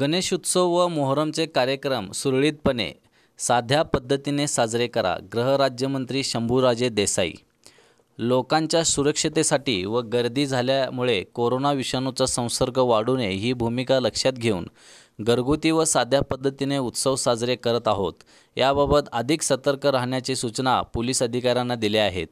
गणेशोत्सव व मोहरमचे कार्यक्रम सुरळीतपणे साध्या पद्धतीने साजरे करा गृहराज्यमंत्री शंभूराजे देसाई लोकांच्या सुरक्षतेसाठी व गर्दी झाल्यामुळे कोरोना विषाणूचा संसर्ग वाढू नये ही भूमिका लक्षात घेऊन घरगुती व साध्या पद्धतीने उत्सव साजरे करत आहोत याबाबत अधिक सतर्क राहण्याची सूचना पोलीस अधिकाऱ्यांना दिल्या आहेत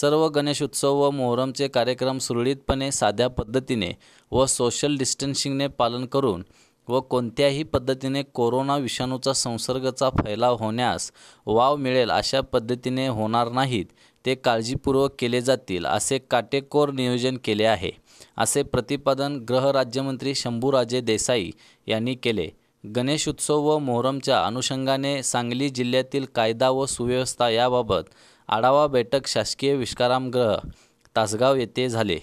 सर्व गणेशोत्सव व मोहरमचे कार्यक्रम सुरळीतपणे साध्या पद्धतीने व सोशल डिस्टन्सिंगने पालन करून व कोणत्याही पद्धतीने कोरोना विषाणूचा संसर्गाचा फैलाव होण्यास वाव मिळेल अशा पद्धतीने होणार नाहीत ते काळजीपूर्वक केले जातील असे काटेकोर नियोजन केले आहे असे प्रतिपादन गृहराज्यमंत्री शंभूराजे देसाई यांनी केले गणेश उत्सव व मोहरमच्या अनुषंगाने सांगली जिल्ह्यातील कायदा व सुव्यवस्था याबाबत आढावा बैठक शासकीय विश्रामगृह तासगाव येथे झाले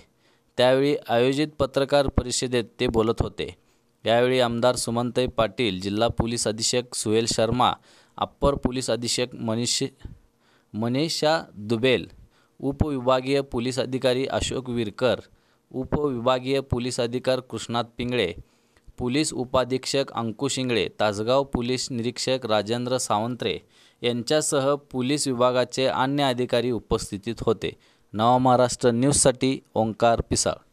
त्यावेळी आयोजित पत्रकार परिषदेत ते बोलत होते यावेळी आमदार सुमंतई पाटील जिल्हा पोलीस अधीक्षक सुहेल शर्मा अप्पर पोलीस अधीक्षक मनीष मनीषा दुबेल उपविभागीय पोलीस अधिकारी अशोक विरकर उपविभागीय पोलीस अधिकार कृष्णात पिंगळे पोलीस उपाधीक्षक अंकुश इंगळे तासगाव पोलीस निरीक्षक राजेंद्र सावंतरे यांच्यासह पोलीस विभागाचे अन्य अधिकारी उपस्थितीत होते नवा महाराष्ट्र न्यूजसाठी ओंकार पिसाळ